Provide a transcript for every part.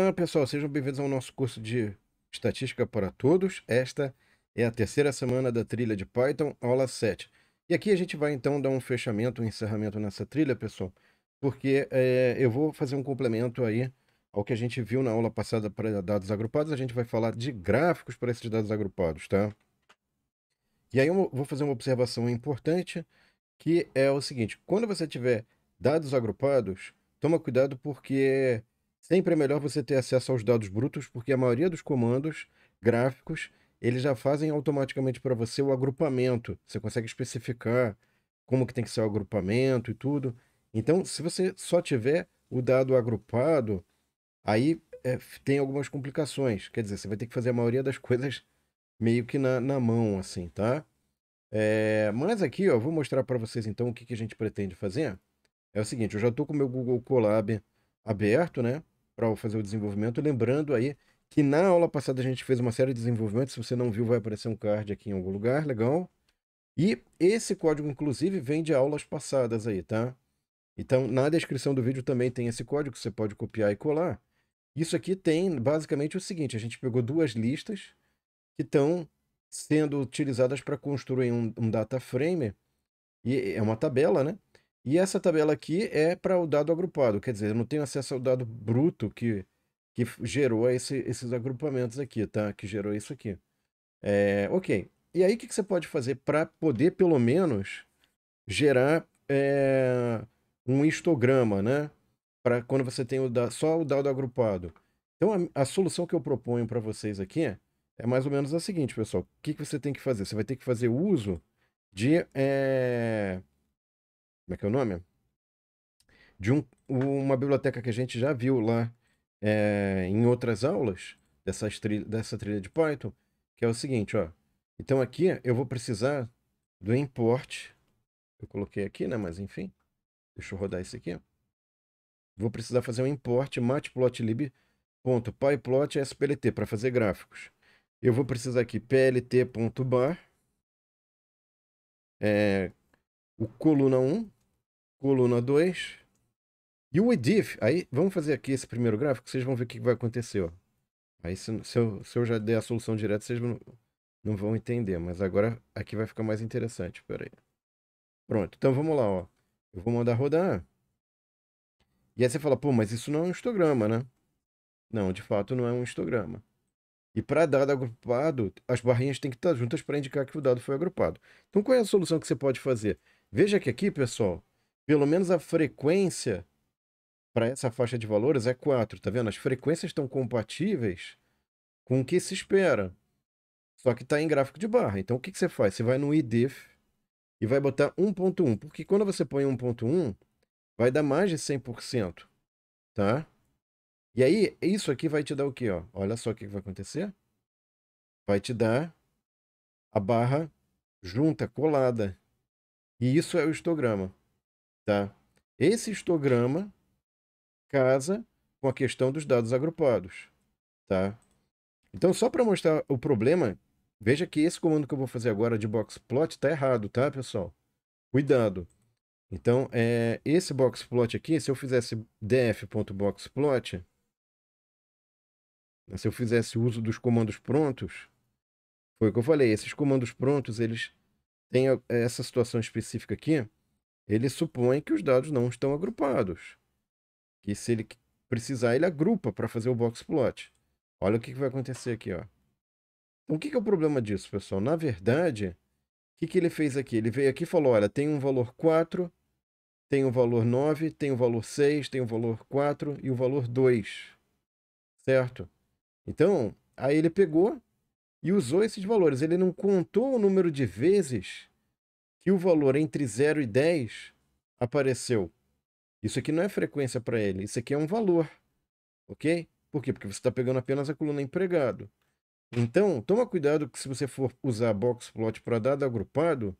Olá ah, pessoal, sejam bem-vindos ao nosso curso de Estatística para Todos. Esta é a terceira semana da trilha de Python, aula 7. E aqui a gente vai então dar um fechamento, um encerramento nessa trilha, pessoal, porque é, eu vou fazer um complemento aí ao que a gente viu na aula passada para dados agrupados. A gente vai falar de gráficos para esses dados agrupados, tá? E aí eu vou fazer uma observação importante, que é o seguinte: quando você tiver dados agrupados, toma cuidado porque Sempre é melhor você ter acesso aos dados brutos, porque a maioria dos comandos gráficos eles já fazem automaticamente para você o agrupamento. Você consegue especificar como que tem que ser o agrupamento e tudo. Então, se você só tiver o dado agrupado, aí é, tem algumas complicações. Quer dizer, você vai ter que fazer a maioria das coisas meio que na, na mão, assim, tá? É, mas aqui, ó, vou mostrar para vocês então o que, que a gente pretende fazer. É o seguinte, eu já estou com o meu Google Colab aberto, né? para fazer o desenvolvimento. Lembrando aí que na aula passada a gente fez uma série de desenvolvimentos. Se você não viu, vai aparecer um card aqui em algum lugar, legal. E esse código, inclusive, vem de aulas passadas aí, tá? Então, na descrição do vídeo também tem esse código, você pode copiar e colar. Isso aqui tem basicamente o seguinte, a gente pegou duas listas que estão sendo utilizadas para construir um, um data frame, e é uma tabela, né? E essa tabela aqui é para o dado agrupado, quer dizer, eu não tenho acesso ao dado bruto que, que gerou esse, esses agrupamentos aqui, tá? Que gerou isso aqui. É, ok. E aí o que, que você pode fazer para poder, pelo menos, gerar é, um histograma, né? Para quando você tem o da, só o dado agrupado. Então, a, a solução que eu proponho para vocês aqui é mais ou menos a seguinte, pessoal. O que, que você tem que fazer? Você vai ter que fazer uso de... É como é que é o nome? De um, uma biblioteca que a gente já viu lá é, em outras aulas dessas trilha, dessa trilha de Python, que é o seguinte, ó. Então aqui eu vou precisar do import. Eu coloquei aqui, né? Mas enfim. Deixa eu rodar isso aqui. Vou precisar fazer um import matplotlib.pyplot.splt para fazer gráficos. Eu vou precisar aqui plt.bar, é, o coluna 1, coluna 2 e o edif. Aí vamos fazer aqui esse primeiro gráfico, vocês vão ver o que vai acontecer. Ó. Aí se, se, eu, se eu já der a solução direta, vocês não, não vão entender, mas agora aqui vai ficar mais interessante. Peraí. Pronto, então vamos lá. Ó. Eu vou mandar rodar. E aí você fala, pô, mas isso não é um histograma, né? Não, de fato não é um histograma. E para dado agrupado, as barrinhas têm que estar juntas para indicar que o dado foi agrupado. Então qual é a solução que você pode fazer? Veja que aqui, pessoal, pelo menos a frequência para essa faixa de valores é 4, tá vendo? As frequências estão compatíveis com o que se espera. Só que está em gráfico de barra. Então o que, que você faz? Você vai no IDIF e vai botar 1.1, porque quando você põe 1.1, vai dar mais de 100%, tá? E aí, isso aqui vai te dar o quê, ó? Olha só o que vai acontecer. Vai te dar a barra junta, colada. E isso é o histograma. Tá? Esse histograma casa com a questão dos dados agrupados. Tá? Então, só para mostrar o problema, veja que esse comando que eu vou fazer agora de box plot está errado, tá, pessoal? Cuidado. Então, é, esse box plot aqui, se eu fizesse df.boxplot, se eu fizesse uso dos comandos prontos, foi o que eu falei, esses comandos prontos, eles têm essa situação específica aqui, ele supõe que os dados não estão agrupados. Que se ele precisar, ele agrupa para fazer o box plot. Olha o que, que vai acontecer aqui, ó. Então, o que, que é o problema disso, pessoal? Na verdade, o que, que ele fez aqui? Ele veio aqui e falou, olha, tem um valor 4, tem o um valor 9, tem o um valor 6, tem o um valor 4 e o valor 2. Certo? Então, aí ele pegou e usou esses valores. Ele não contou o número de vezes que o valor entre 0 e 10 apareceu. Isso aqui não é frequência para ele, isso aqui é um valor. Ok? Por quê? Porque você está pegando apenas a coluna empregado. Então, toma cuidado que se você for usar box plot para dado agrupado,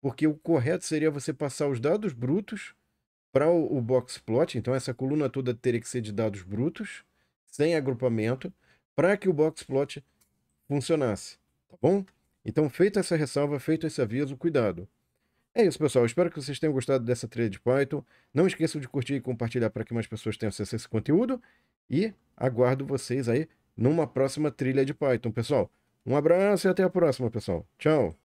porque o correto seria você passar os dados brutos para o, o box plot, então essa coluna toda teria que ser de dados brutos, sem agrupamento, para que o box plot funcionasse, tá bom? Então, feita essa ressalva, feito esse aviso, cuidado. É isso, pessoal. Espero que vocês tenham gostado dessa trilha de Python. Não esqueçam de curtir e compartilhar para que mais pessoas tenham acesso a esse conteúdo. E aguardo vocês aí numa próxima trilha de Python, pessoal. Um abraço e até a próxima, pessoal. Tchau!